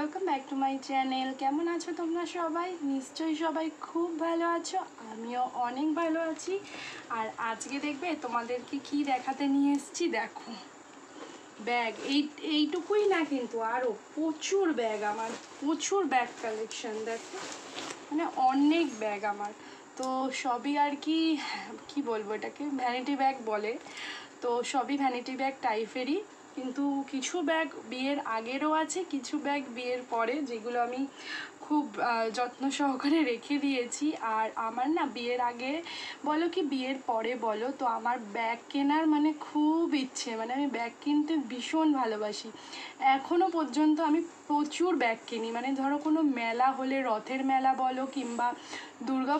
welcome back to my channel কেমন আছো তোমরা সবাই নিশ্চয়ই সবাই খুব ভালো আছো আমিও অনেক ভালো আছি আর আজকে দেখবে তোমাদেরকে কি দেখাতে নিয়ে এসেছি দেখো ব্যাগ এই এইটুকুই না কিন্তু আরও প্রচুর ব্যাগ আমার প্রচুর ব্যাগ কালেকশন দেখো মানে অনেক ব্যাগ আমার তো সবই আর কি কি বলবো এটাকে ভ্যানিটি ব্যাগ বলে তো সবই ভ্যানিটি ব্যাগ টাইপেরই কিন্তু কিছু ব্যাগ বিয়ের আগেরও আছে কিছু ব্যাগ বিয়ের পরে যেগুলো আমি খুব যত্ন সহকারে রেখে দিয়েছি আর আমার না বিয়ের আগে বলো কি বিয়ের পরে বলো তো আমার ব্যাগ কেনার মানে খুব ইচ্ছে মানে আমি ব্যাগ কিনতে ভীষণ ভালোবাসি এখনও পর্যন্ত আমি প্রচুর ব্যাগ কিনি মানে ধরো কোনো মেলা হলে রথের মেলা বলো কিংবা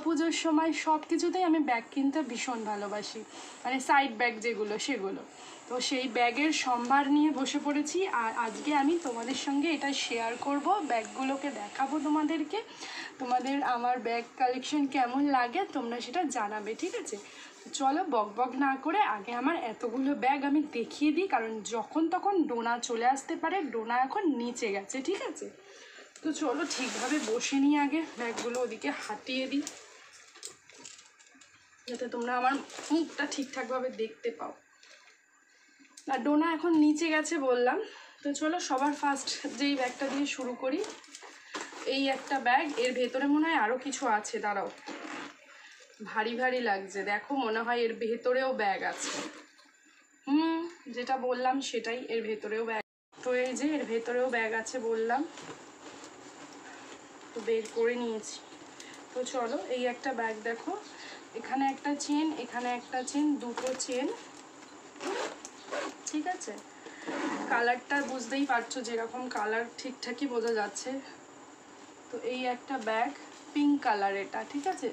পুজোর সময় সব কিছুতেই আমি ব্যাগ কিনতে ভীষণ ভালোবাসি মানে সাইড ব্যাগ যেগুলো সেগুলো তো সেই ব্যাগের সম্ভার নিয়ে বসে পড়েছি আর আজকে আমি তোমাদের সঙ্গে এটা শেয়ার করব ব্যাগগুলোকে দেখাবো তোমাদেরকে তোমাদের আমার ব্যাগ কালেকশন কেমন লাগে তোমরা সেটা জানাবে ঠিক আছে চলো বক বক না করে আগে আমার এতগুলো ব্যাগ আমি দেখিয়ে দিই কারণ যখন তখন ডোনা চলে আসতে পারে ডোনা এখন নিচে গেছে ঠিক আছে তো চলো ঠিকভাবে বসে নিই আগে ব্যাগগুলো ওদিকে হাতিয়ে দিই যাতে তোমরা আমার মুখটা ঠিকঠাকভাবে দেখতে পাও আর ডোনা এখন নিচে গেছে বললাম তো চলো সবার ফার্স্ট যেই ব্যাগটা দিয়ে শুরু করি এই একটা ব্যাগ এর ভেতরে মনে হয় আরও কিছু আছে দাঁড়াও ভারী ভারী লাগছে দেখো মনে হয় এর ভেতরেও ব্যাগ আছে হুম যেটা বললাম সেটাই এর ভেতরেও ব্যাগ তো এই যে এর ভেতরেও ব্যাগ আছে বললাম তো বের করে নিয়েছি তো চলো এই একটা ব্যাগ দেখো এখানে একটা চেন এখানে একটা চেন দুটো চেন ঠিক আছে কালারটা বুঝতেই পারছো যেরকম কালার ঠিকঠাকই বোঝা যাচ্ছে তো এই একটা ব্যাগ পিঙ্ক কালার এটা ঠিক আছে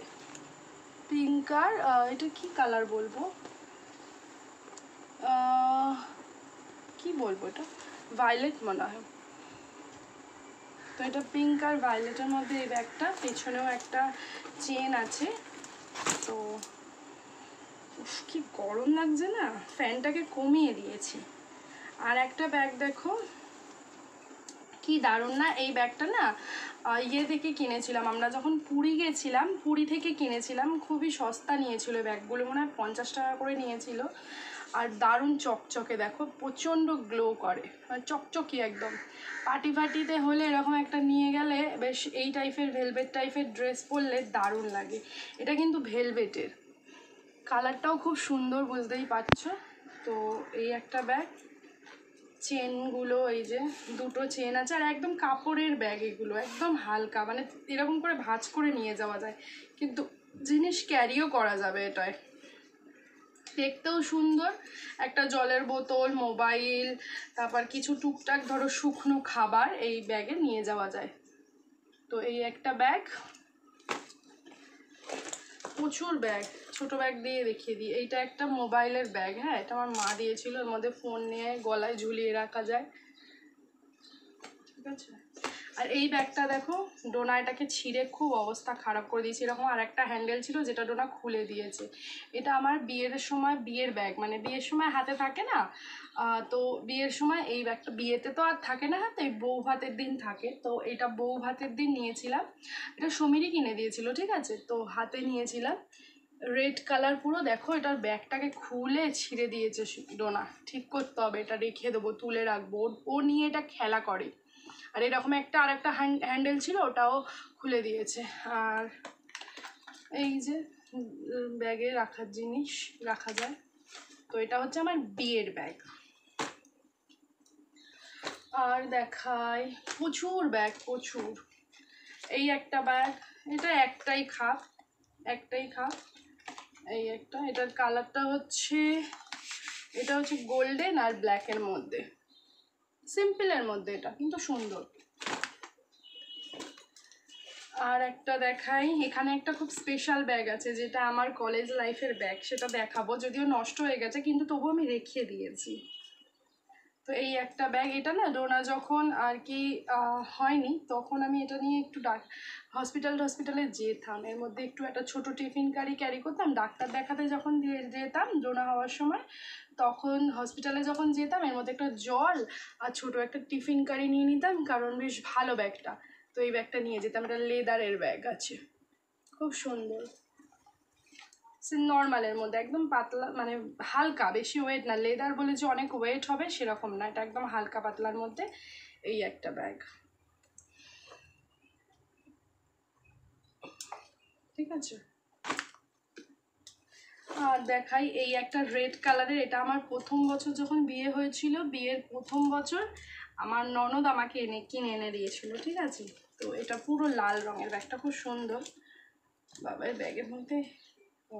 পিঙ্ক আর এটা কি কালার বলবো কি বলবো এটা ভায়োলেট মনে হয় তো এটা পিঙ্ক আর ভায়োলেটের মধ্যে এই ব্যাগটা পেছনেও একটা চেন আছে তো কি গরম লাগছে না ফ্যানটাকে কমিয়ে দিয়েছি আর একটা ব্যাগ দেখো কি দারুণ না এই ব্যাগটা না ইয়ে থেকে কিনেছিলাম আমরা যখন পুরী গেছিলাম পুরী থেকে কিনেছিলাম খুবই সস্তা নিয়েছিল ব্যাগগুলো মনে হয় পঞ্চাশ টাকা করে নিয়েছিল আর দারুণ চকচকে দেখো প্রচণ্ড গ্লো করে মানে চকচকি একদম পার্টি ফার্টিতে হলে এরকম একটা নিয়ে গেলে বেশ এই টাইপের ভেলভেট টাইপের ড্রেস পরলে দারুণ লাগে এটা কিন্তু ভেলভেটের কালারটাও খুব সুন্দর বুঝতেই পারছো তো এই একটা ব্যাগ চেনগুলো এই যে দুটো চেন আছে আর একদম কাপড়ের ব্যাগ এগুলো একদম হালকা মানে এরকম করে ভাঁজ করে নিয়ে যাওয়া যায় কিন্তু জিনিস ক্যারিও করা যাবে এটায় দেখতেও সুন্দর একটা জলের বোতল মোবাইল তারপর কিছু টুকটাক ধরো শুকনো খাবার এই ব্যাগে নিয়ে যাওয়া যায় তো এই একটা ব্যাগ প্রচুর ব্যাগ ছোট ব্যাগ দিয়ে দেখিয়ে দিই এইটা একটা মোবাইলের ব্যাগ হ্যাঁ এটা আমার মা দিয়েছিল এর মধ্যে ফোন নিয়ে গলায় ঝুলিয়ে রাখা যায় ঠিক আছে আর এই ব্যাগটা দেখো ডোনা এটাকে ছিঁড়ে খুব অবস্থা খারাপ করে দিয়েছে এরকম আর একটা হ্যান্ডেল ছিল যেটা ডোনা খুলে দিয়েছে এটা আমার বিয়ের সময় বিয়ের ব্যাগ মানে বিয়ের সময় হাতে থাকে না তো বিয়ের সময় এই ব্যাগটা বিয়েতে তো আর থাকে না হাতে বউ ভাতের দিন থাকে তো এটা বউ ভাতের দিন নিয়েছিলাম এটা সমীরই কিনে দিয়েছিল ঠিক আছে তো হাতে নিয়েছিলাম রেড কালার পুরো দেখো এটার ব্যাগটাকে খুলে ছিঁড়ে দিয়েছে ডোনা ঠিক করতে হবে এটা রেখে দেবো তুলে রাখবো ও নিয়ে এটা খেলা করে আর এরকম একটা আর একটা হ্যান্ডেল ছিল ওটাও খুলে দিয়েছে আর এই যে ব্যাগে রাখার জিনিস রাখা যায় তো এটা হচ্ছে আমার বিয়ের ব্যাগ আর দেখায় প্রচুর ব্যাগ প্রচুর এই একটা ব্যাগ এটা একটাই খাপ একটাই খাপ এই একটা এটার কালারটা হচ্ছে এটা হচ্ছে গোল্ডেন আর ব্ল্যাকের মধ্যে সিম্পলের মধ্যে এটা কিন্তু সুন্দর আর একটা দেখাই এখানে একটা খুব স্পেশাল ব্যাগ আছে যেটা আমার কলেজ লাইফের ব্যাগ সেটা দেখাবো যদিও নষ্ট হয়ে গেছে কিন্তু তবুও আমি রেখে দিয়েছি তো এই একটা ব্যাগ এটা না ডোনা যখন আর কি হয়নি তখন আমি এটা নিয়ে একটু ডাক হসপিটাল হসপিটালে যেতাম এর মধ্যে একটু একটা ছোটো টিফিন কারি ক্যারি করতাম ডাক্তার দেখাতে যখন যেতাম ডোনা হওয়ার সময় তখন হসপিটালে যখন যেতাম এর মধ্যে একটা জল আর ছোটো একটা টিফিন কারি নিয়ে নিতাম কারণ বেশ ভালো ব্যাগটা তো এই ব্যাগটা নিয়ে যেতাম এটা লেদারের ব্যাগ আছে খুব সুন্দর নর্মালের মধ্যে একদম পাতলা মানে হালকা বেশি ওয়েট না লেদার বলে যে অনেক ওয়েট হবে সেরকম না এটা একদম হালকা পাতলার মধ্যে এই একটা ব্যাগ ঠিক আছে আর দেখাই এই একটা রেড কালারের এটা আমার প্রথম বছর যখন বিয়ে হয়েছিল বিয়ের প্রথম বছর আমার ননদ আমাকে এনে কিনে এনে দিয়েছিল ঠিক আছে তো এটা পুরো লাল রঙের ব্যাগটা খুব সুন্দর বাবার ব্যাগের মধ্যে ও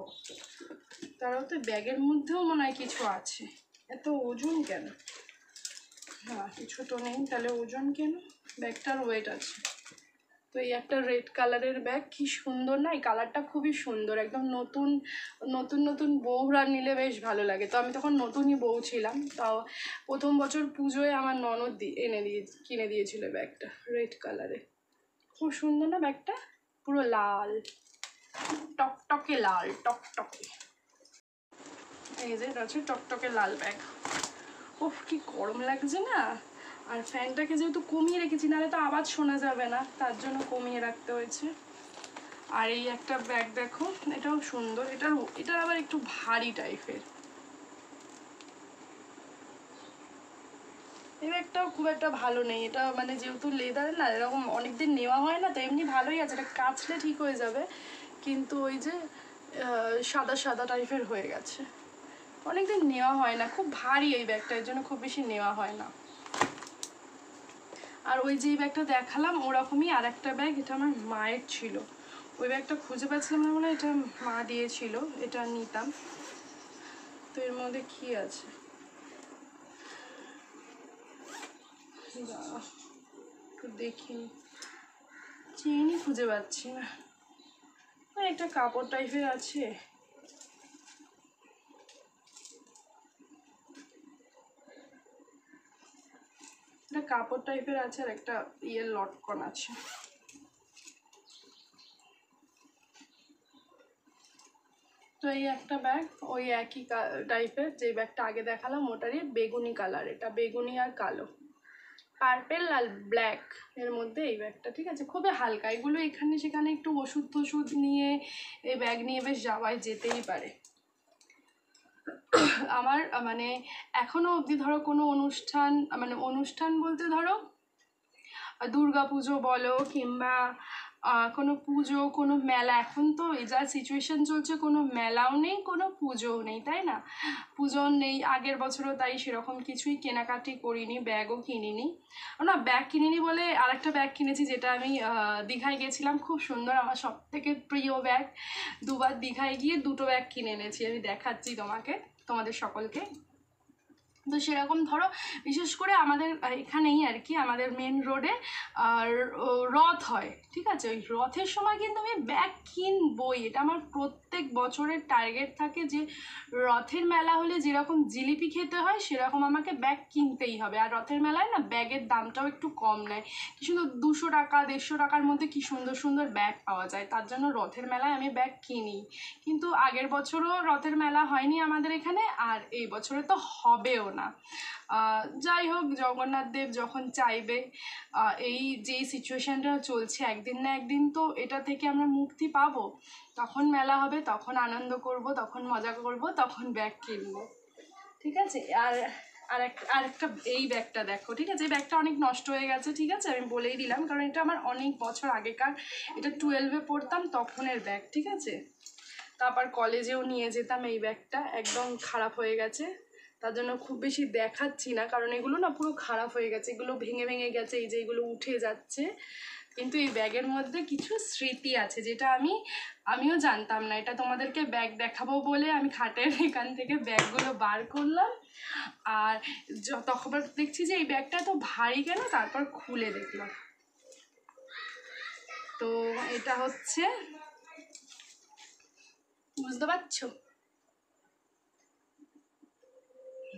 তারাও তো ব্যাগের মধ্যেও মনে হয় কিছু আছে এত ওজন কেন হ্যাঁ কিছু তো নেই তাহলে ওজন কেন ব্যাগটার ওয়েট আছে তো এই একটা রেড কালারের ব্যাগ কি সুন্দর না এই কালারটা খুবই সুন্দর একদম নতুন নতুন নতুন বউরা নিলে বেশ ভালো লাগে তো আমি তখন নতুনই বউ ছিলাম তাও প্রথম বছর পুজোয় আমার ননদ দিয়ে এনে দিয়ে কিনে দিয়েছিল ব্যাগটা রেড কালারে খুব সুন্দর না ব্যাগটা পুরো লাল টকটকে লাল টকটকে এই যে এটা হচ্ছে টকটকে লাল ব্যাগ ওফ কি গরম লাগছে না আর ফ্যানটাকে যেহেতু কমিয়ে রেখেছি নাহলে তো আওয়াজ শোনা যাবে না তার জন্য কমিয়ে রাখতে হয়েছে আর এই একটা ব্যাগ দেখো এটাও সুন্দর এটার এটা আবার একটু ভারী টাইপের এই ব্যাগটাও খুব একটা ভালো নেই এটা মানে যেহেতু লেদার না এরকম অনেকদিন নেওয়া হয় না তো এমনি ভালোই আছে এটা কাচলে ঠিক হয়ে যাবে কিন্তু ওই যে সাদা সাদা টাইপের হয়ে গেছে অনেকদিন নেওয়া হয় না খুব ভারী এই ব্যাগটা এর জন্য খুব বেশি নেওয়া হয় না আর ওই যে ব্যাগটা দেখালাম ওরকমই আর একটা ব্যাগ এটা আমার মায়ের ছিল ওই ব্যাগটা খুঁজে পাচ্ছিলাম না মানে এটা মা দিয়েছিল এটা নিতাম তো এর মধ্যে কি আছে দেখিনি দেখি চেনই খুঁজে পাচ্ছি না একটা কাপড় টাইপের আছে একটা কাপড় টাইপের আছে আর একটা ইয়ে লটকন আছে তো এই একটা ব্যাগ ওই একই টাইপের যে ব্যাগটা আগে দেখালাম ওটারই বেগুনি কালার এটা বেগুনি আর কালো পার্পেল আর ব্ল্যাক এর মধ্যে এই ব্যাগটা ঠিক আছে খুবই হালকা এগুলো এখানে সেখানে একটু ওষুধ টষুধ নিয়ে এই ব্যাগ নিয়ে বেশ যাওয়াই যেতেই পারে আমার মানে এখনও অবধি ধরো কোনো অনুষ্ঠান মানে অনুষ্ঠান বলতে ধরো দুর্গা পুজো বলো কিংবা কোনো পুজো কোনো মেলা এখন তো যা সিচুয়েশন চলছে কোনো মেলাও নেই কোনো পুজোও নেই তাই না পুজো নেই আগের বছরও তাই সেরকম কিছুই কেনাকাটি করিনি ব্যাগও কিনিনি না ব্যাগ কিনিনি বলে আরেকটা ব্যাগ কিনেছি যেটা আমি দীঘায় গেছিলাম খুব সুন্দর আমার সব থেকে প্রিয় ব্যাগ দুবার দীঘায় গিয়ে দুটো ব্যাগ কিনে এনেছি আমি দেখাচ্ছি তোমাকে তোমাদের সকলকে তো সেরকম ধরো বিশেষ করে আমাদের এখানেই আর কি আমাদের মেন রোডে আর রথ হয় ঠিক আছে ওই রথের সময় কিন্তু আমি ব্যাগ কিনবই এটা আমার প্রত্যেক বছরের টার্গেট থাকে যে রথের মেলা হলে যেরকম জিলিপি খেতে হয় সেরকম আমাকে ব্যাগ কিনতেই হবে আর রথের মেলায় না ব্যাগের দামটাও একটু কম নেয় কি সুন্দর দুশো টাকা দেড়শো টাকার মধ্যে কি সুন্দর সুন্দর ব্যাগ পাওয়া যায় তার জন্য রথের মেলায় আমি ব্যাগ কিনি কিন্তু আগের বছরও রথের মেলা হয়নি আমাদের এখানে আর এই বছরে তো হবেও না না যাই হোক জগন্নাথ দেব যখন চাইবে এই যেই সিচুয়েশানটা চলছে একদিন না একদিন তো এটা থেকে আমরা মুক্তি পাবো তখন মেলা হবে তখন আনন্দ করব তখন মজা করব তখন ব্যাগ কিনবো ঠিক আছে আর আর এক আরেকটা এই ব্যাগটা দেখো ঠিক আছে এই ব্যাগটা অনেক নষ্ট হয়ে গেছে ঠিক আছে আমি বলেই দিলাম কারণ এটা আমার অনেক বছর আগেকার এটা টুয়েলভে পড়তাম তখনের ব্যাগ ঠিক আছে তারপর কলেজেও নিয়ে যেতাম এই ব্যাগটা একদম খারাপ হয়ে গেছে তার জন্য খুব বেশি দেখাচ্ছি না কারণ এগুলো না পুরো খারাপ হয়ে গেছে এগুলো ভেঙে ভেঙে গেছে এই যে এগুলো উঠে যাচ্ছে কিন্তু এই ব্যাগের মধ্যে কিছু স্মৃতি আছে যেটা আমি আমিও জানতাম না এটা তোমাদেরকে ব্যাগ দেখাবো বলে আমি খাটের এখান থেকে ব্যাগগুলো বার করলাম আর তখন দেখছি যে এই ব্যাগটা তো ভারী কেন তারপর খুলে দেখলাম তো এটা হচ্ছে বুঝতে পারছো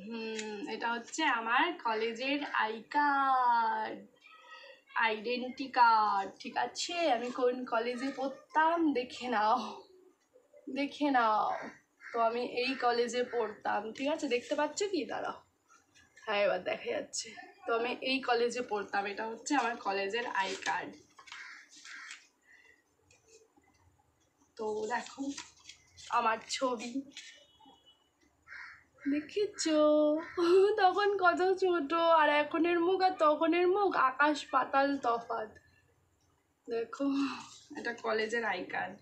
হুম এটা হচ্ছে আমার কলেজের আই কার্ড আইডেন্টি কার্ড ঠিক আছে আমি কোন কলেজে পড়তাম দেখে নাও দেখে নাও তো আমি এই কলেজে পড়তাম ঠিক আছে দেখতে পাচ্ছ কি দাঁড়াও হ্যাঁ এবার দেখা যাচ্ছে তো আমি এই কলেজে পড়তাম এটা হচ্ছে আমার কলেজের আই কার্ড তো দেখো আমার ছবি দেখেছ তখন কত ছোট আর এখনের মুখ আর তখনের মুখ আকাশ পাতাল তফাৎ দেখো এটা কলেজের আই কার্ড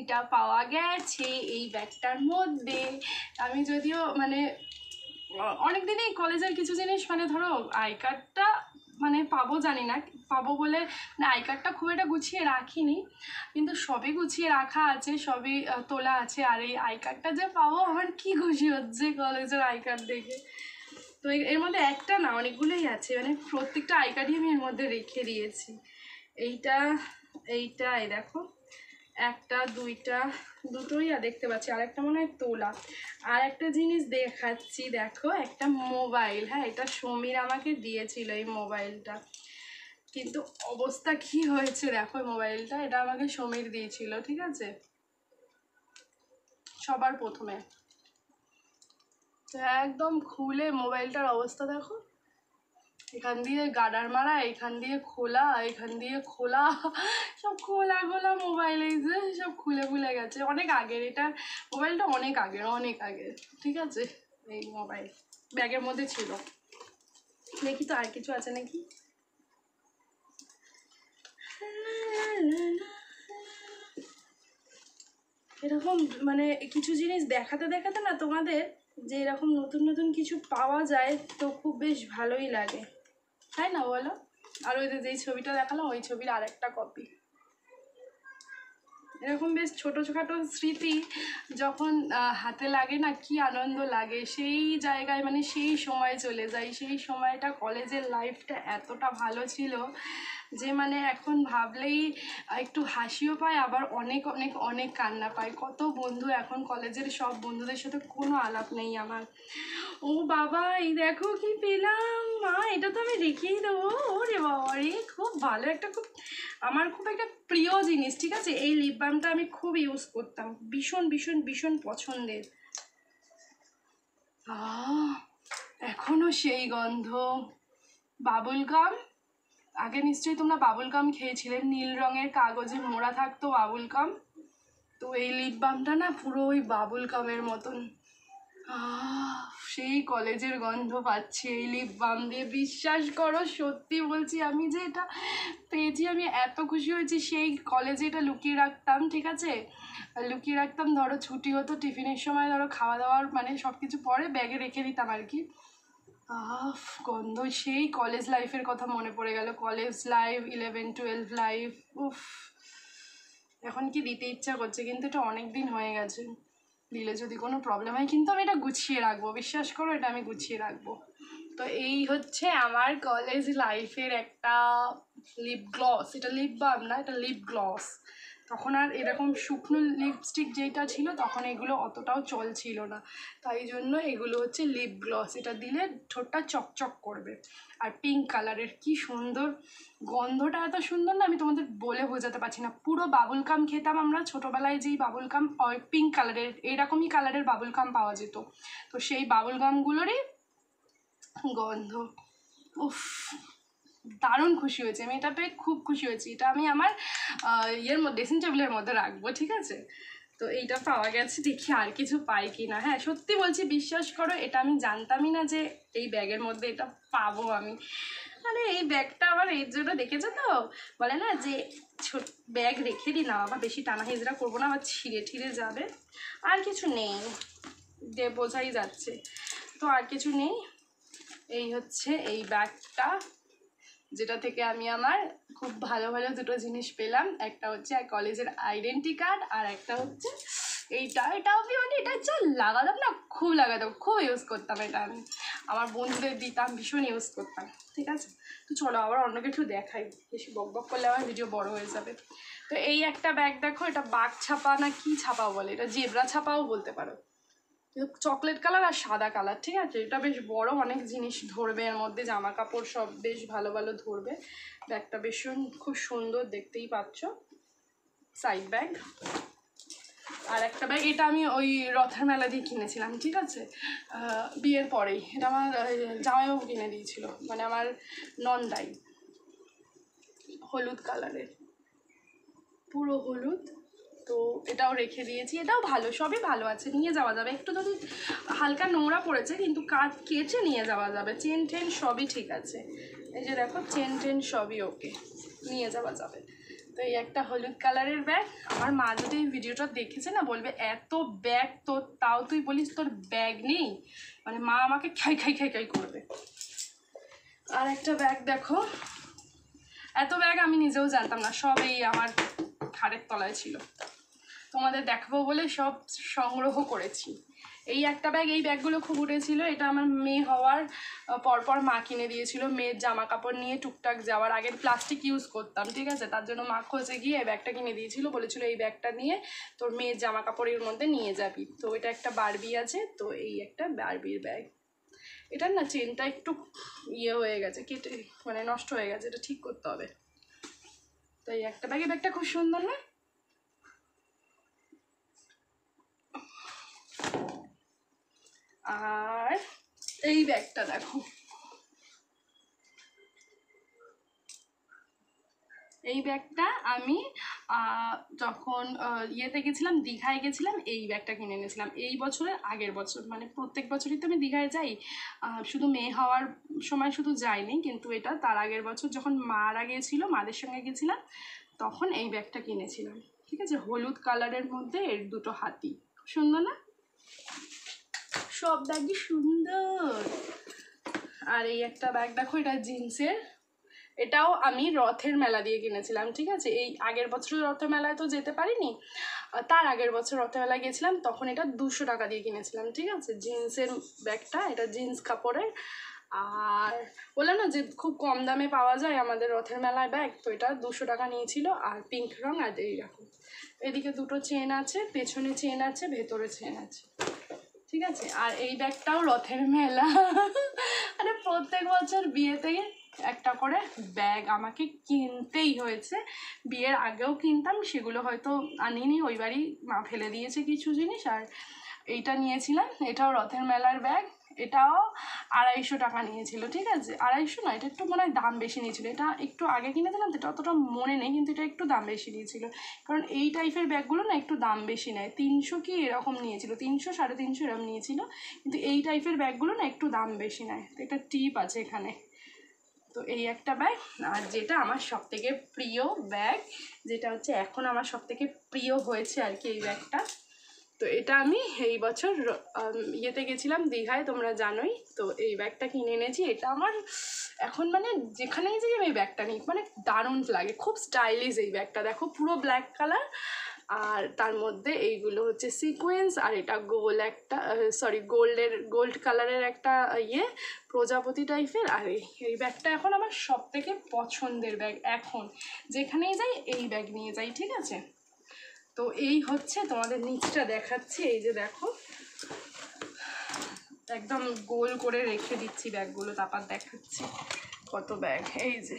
এটা পাওয়া গেছে এই ব্যাগটার মধ্যে আমি যদিও মানে অনেক দিনই কলেজের কিছু জিনিস মানে ধরো আই কার্ডটা মানে পাবো জানি না পাবো বলে মানে আই কার্ডটা খুব একটা গুছিয়ে রাখিনি কিন্তু সবই গুছিয়ে রাখা আছে সবই তোলা আছে আর এই আই কার্ডটা যে পাবো আমার কী খুশি হচ্ছে কলেজের আই কার্ড দেখে তো এর মধ্যে একটা না অনেকগুলোই আছে মানে প্রত্যেকটা আই কার্ডই আমি এর মধ্যে রেখে দিয়েছি এইটা এইটা এই দেখো একটা দুইটা দুটোই আর দেখতে পাচ্ছি আর একটা মনে হয় তোলা আর একটা জিনিস দেখাচ্ছি দেখো একটা মোবাইল হ্যাঁ এটা সমীর আমাকে দিয়েছিল এই মোবাইলটা কিন্তু অবস্থা কি হয়েছে দেখো মোবাইলটা এটা আমাকে সমীর দিয়েছিল ঠিক আছে সবার প্রথমে একদম খুলে মোবাইলটার অবস্থা দেখো এখান দিয়ে গাডার মারা এখান দিয়ে খোলা এখান দিয়ে খোলা সব খোলা খোলা মোবাইলে যে সব খুলে খুলে গেছে অনেক আগের এটা মোবাইলটা অনেক আগের অনেক আগের ঠিক আছে এই মোবাইল ব্যাগের মধ্যে ছিল দেখি তো আর কিছু আছে নাকি এরকম মানে কিছু জিনিস দেখাতে দেখাতে না তোমাদের যে এরকম নতুন নতুন কিছু পাওয়া যায় তো খুব বেশ ভালোই লাগে তাই না বলো আর ওই যে যেই ছবিটা দেখালো ওই ছবির আর একটা কপি এরকম বেশ ছোটো ছোটো স্মৃতি যখন হাতে লাগে না কি আনন্দ লাগে সেই জায়গায় মানে সেই সময় চলে যাই সেই সময়টা কলেজের লাইফটা এতটা ভালো ছিল যে মানে এখন ভাবলেই একটু হাসিও পায় আবার অনেক অনেক অনেক কান্না পায় কত বন্ধু এখন কলেজের সব বন্ধুদের সাথে কোনো আলাপ নেই আমার ও বাবা এই দেখো কি পেলাম মা এটা তো আমি দেখিয়ে দেবো ওরে বাবা রে খুব ভালো একটা খুব আমার খুব একটা প্রিয় জিনিস ঠিক আছে এই লিপ বামটা আমি খুব ইউজ করতাম ভীষণ ভীষণ ভীষণ পছন্দের এখনো সেই গন্ধ বাবুল গাম আগে নিশ্চয়ই তোমরা বাবুল কাম খেয়েছিলে নীল রঙের কাগজে মোড়া থাকতো বাবুল কাম তো এই লিপ বামটা না পুরো ওই বাবুল কামের মতন সেই কলেজের গন্ধ পাচ্ছি এই লিপ বাম দিয়ে বিশ্বাস করো সত্যি বলছি আমি যে এটা পেয়েছি আমি এত খুশি হয়েছি সেই কলেজে এটা লুকিয়ে রাখতাম ঠিক আছে লুকিয়ে রাখতাম ধরো ছুটি হতো টিফিনের সময় ধরো খাওয়া দাওয়ার মানে সব কিছু পরে ব্যাগে রেখে দিতাম আর কি আহ গন্ধ সেই কলেজ লাইফের কথা মনে পড়ে গেল college life eleven twelve life উফ এখন কি দিতে ইচ্ছা করছে কিন্তু এটা অনেক দিন হয়ে গেছে দিলে যদি কোনো প্রবলেম হয় কিন্তু আমি এটা গুছিয়ে রাখবো বিশ্বাস করো এটা আমি গুছিয়ে রাখবো তো এই হচ্ছে আমার কলেজ লাইফের একটা লিপ গ্লস এটা লিপ বাম না এটা লিপ গ্লস তখন আর এরকম শুকনো লিপস্টিক যেটা ছিল তখন এগুলো অতটাও চল ছিল না তাই জন্য এগুলো হচ্ছে লিপ গ্লস এটা দিলে ঠোঁটটা চকচক করবে আর পিঙ্ক কালারের কি সুন্দর গন্ধটা এত সুন্দর না আমি তোমাদের বলে বোঝাতে পারছি না পুরো বাবুল কাম খেতাম আমরা ছোটোবেলায় যেই বাবুল কাম পিঙ্ক কালারের এরকমই কালারের বাবুল কাম পাওয়া যেত তো সেই বাবুল গামগুলোরই গন্ধ উফ দারুণ খুশি হয়েছে আমি এটা পেয়ে খুব খুশি হয়েছি এটা আমি আমার ইয়ের মধ্যে ড্রেসিং টেবিলের মধ্যে রাখবো ঠিক আছে তো এইটা পাওয়া গেছে দেখি আর কিছু পাই কি না হ্যাঁ সত্যি বলছি বিশ্বাস করো এটা আমি জানতামই না যে এই ব্যাগের মধ্যে এটা পাবো আমি আরে এই ব্যাগটা আমার এর জন্য দেখেছো তো বলে না যে ছোট ব্যাগ রেখে দিই না বাবা বেশি টানা হিজড়া করবো না আবার ছিঁড়ে ঠিড়ে যাবে আর কিছু নেই যে বোঝাই যাচ্ছে তো আর কিছু নেই এই হচ্ছে এই ব্যাগটা যেটা থেকে আমি আমার খুব ভালো ভালো দুটো জিনিস পেলাম একটা হচ্ছে কলেজের আইডেন্টি কার্ড আর একটা হচ্ছে এইটা এটা আমি মানে এটা যা লাগাতাম না খুব লাগাতাম খুব ইউজ করতাম এটা আমি আমার বন্ধুদের দিতাম ভীষণ ইউজ করতাম ঠিক আছে তো চলো আবার অন্য কিছু দেখাই বেশি বক বক করলে আমার ভিডিও বড় হয়ে যাবে তো এই একটা ব্যাগ দেখো এটা বাঘ ছাপা না কি ছাপা বলে এটা জেবরা ছাপাও বলতে পারো চকলেট কালার আর সাদা কালার ঠিক আছে এটা বেশ বড় অনেক জিনিস ধরবে এর মধ্যে জামা কাপড় সব বেশ ভালো ভালো ধরবে ব্যাগটা বেশ খুব সুন্দর দেখতেই পাচ্ছ সাইড ব্যাগ আর একটা ব্যাগ এটা আমি ওই রথের মেলা দিয়ে কিনেছিলাম ঠিক আছে বিয়ের পরেই এটা আমার জামাইবাবু কিনে দিয়েছিল মানে আমার নন্দাই হলুদ কালারের পুরো হলুদ তো এটাও রেখে দিয়েছি এটাও ভালো সবই ভালো আছে নিয়ে যাওয়া যাবে একটু যদি হালকা নোংরা পড়েছে কিন্তু কাজ কেচে নিয়ে যাওয়া যাবে চেন টেন সবই ঠিক আছে এই যে দেখো চেন টেন সবই ওকে নিয়ে যাওয়া যাবে তো এই একটা হলুদ কালারের ব্যাগ আমার মা যদি এই ভিডিওটা দেখেছে না বলবে এত ব্যাগ তো তাও তুই বলিস তোর ব্যাগ নেই মানে মা আমাকে খাই খাই খাই খাই করবে আর একটা ব্যাগ দেখো এত ব্যাগ আমি নিজেও জানতাম না সবই আমার খাড়ের তলায় ছিল তোমাদের দেখাবো বলে সব সংগ্রহ করেছি এই একটা ব্যাগ এই ব্যাগগুলো খুব উঠেছিল এটা আমার মেয়ে হওয়ার পরপর মা কিনে দিয়েছিল মেয়ের জামা কাপড় নিয়ে টুকটাক যাওয়ার আগে প্লাস্টিক ইউজ করতাম ঠিক আছে তার জন্য মা খোঁজে গিয়ে এই ব্যাগটা কিনে দিয়েছিল বলেছিল এই ব্যাগটা নিয়ে তোর মেয়ের জামা কাপড়ের মধ্যে নিয়ে যাবি তো এটা একটা বারবি আছে তো এই একটা বারবির ব্যাগ এটার না চেনটা একটু ইয়ে হয়ে গেছে কেটে মানে নষ্ট হয়ে গেছে এটা ঠিক করতে হবে তো এই একটা ব্যাগ ব্যাগটা খুব সুন্দর না আর এই ব্যাগটা দেখো এই ব্যাগটা আমি যখন ইয়েতে গেছিলাম দীঘায় গেছিলাম এই ব্যাগটা কিনে এনেছিলাম এই বছরের আগের বছর মানে প্রত্যেক বছরই তো আমি দীঘায় যাই শুধু মেয়ে হওয়ার সময় শুধু যাইনি কিন্তু এটা তার আগের বছর যখন মারা গিয়েছিল মাদের সঙ্গে গেছিলাম তখন এই ব্যাগটা কিনেছিলাম ঠিক আছে হলুদ কালারের মধ্যে এর দুটো হাতি সুন্দর না সব ব্যাগই সুন্দর আর এই একটা ব্যাগ দেখো এটা জিন্সের এটাও আমি রথের মেলা দিয়ে কিনেছিলাম ঠিক আছে এই আগের বছর রথের মেলায় তো যেতে পারিনি তার আগের বছর রথের মেলায় গেছিলাম তখন এটা দুশো টাকা দিয়ে কিনেছিলাম ঠিক আছে জিন্সের ব্যাগটা এটা জিন্স কাপড়ের আর বললাম না যে খুব কম দামে পাওয়া যায় আমাদের রথের মেলায় ব্যাগ তো এটা দুশো টাকা নিয়েছিল আর পিঙ্ক রং আর এই রকম এদিকে দুটো চেন আছে পেছনে চেন আছে ভেতরে চেন আছে ঠিক আছে আর এই ব্যাগটাও রথের মেলা মানে প্রত্যেক বছর বিয়েতে একটা করে ব্যাগ আমাকে কিনতেই হয়েছে বিয়ের আগেও কিনতাম সেগুলো হয়তো আনিনি ওই বাড়ি মা ফেলে দিয়েছে কিছু জিনিস আর এইটা নিয়েছিলাম এটাও রথের মেলার ব্যাগ এটাও আড়াইশো টাকা নিয়েছিল ঠিক আছে আড়াইশো না এটা একটু মনে হয় দাম বেশি নিয়েছিল এটা একটু আগে কিনে দিলাম এটা অতটা মনে নেই কিন্তু এটা একটু দাম বেশি নিয়েছিল কারণ এই টাইপের ব্যাগগুলো না একটু দাম বেশি নেয় তিনশো কি এরকম নিয়েছিল তিনশো সাড়ে তিনশো এরকম নিয়েছিল কিন্তু এই টাইপের ব্যাগগুলো না একটু দাম বেশি নেয় তো এটা টিপ আছে এখানে তো এই একটা ব্যাগ আর যেটা আমার সবথেকে প্রিয় ব্যাগ যেটা হচ্ছে এখন আমার সবথেকে প্রিয় হয়েছে আর কি এই ব্যাগটা তো এটা আমি এই বছর ইয়েতে গেছিলাম দীঘায় তোমরা জানোই তো এই ব্যাগটা কিনে এনেছি এটা আমার এখন মানে যেখানেই যাই আমি এই ব্যাগটা নিই মানে দারুণ লাগে খুব স্টাইলিশ এই ব্যাগটা দেখো পুরো ব্ল্যাক কালার আর তার মধ্যে এইগুলো হচ্ছে সিকোয়েন্স আর এটা গোল একটা সরি গোল্ডের গোল্ড কালারের একটা ইয়ে প্রজাপতি টাইপের আর এই ব্যাগটা এখন আমার সব থেকে পছন্দের ব্যাগ এখন যেখানেই যাই এই ব্যাগ নিয়ে যাই ঠিক আছে তো এই হচ্ছে তোমাদের নিচটা দেখাচ্ছি এই যে দেখো একদম গোল করে রেখে দিচ্ছি ব্যাগগুলো তারপর দেখাচ্ছি কত ব্যাগ এই যে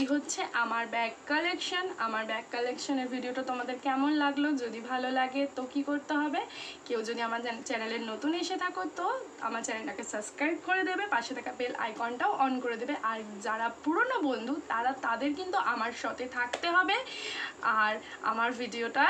এই হচ্ছে আমার ব্যাগ কালেকশন আমার ব্যাগ কালেকশানের ভিডিওটা তোমাদের কেমন লাগলো যদি ভালো লাগে তো কি করতে হবে কেউ যদি আমার চ্যানেলে নতুন এসে থাকো তো আমার চ্যানেলটাকে সাবস্ক্রাইব করে দেবে পাশে থাকা বেল আইকনটাও অন করে দেবে আর যারা পুরনো বন্ধু তারা তাদের কিন্তু আমার সাথে থাকতে হবে আর আমার ভিডিওটা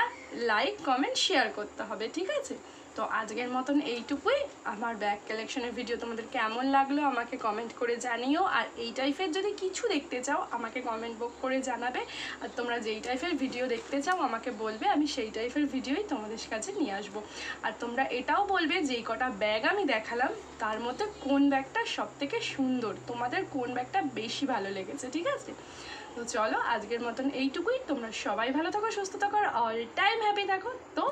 লাইক কমেন্ট শেয়ার করতে হবে ঠিক আছে তো আজকের মতন এইটুকুই আমার ব্যাগ কালেকশনের ভিডিও তোমাদের কেমন লাগলো আমাকে কমেন্ট করে জানিও আর এই টাইপের যদি কিছু দেখতে চাও আমাকে কমেন্ট বক করে জানাবে আর তোমরা যেই টাইপের ভিডিও দেখতে চাও আমাকে বলবে আমি সেই টাইপের ভিডিওই তোমাদের কাছে নিয়ে আসবো আর তোমরা এটাও বলবে যেই কটা ব্যাগ আমি দেখালাম তার মধ্যে কোন ব্যাগটা সব থেকে সুন্দর তোমাদের কোন ব্যাগটা বেশি ভালো লেগেছে ঠিক আছে তো চলো আজকের মতন এইটুকুই তোমরা সবাই ভালো থাকো সুস্থ থাকো আর অল টাইম হ্যাপি থাকো তো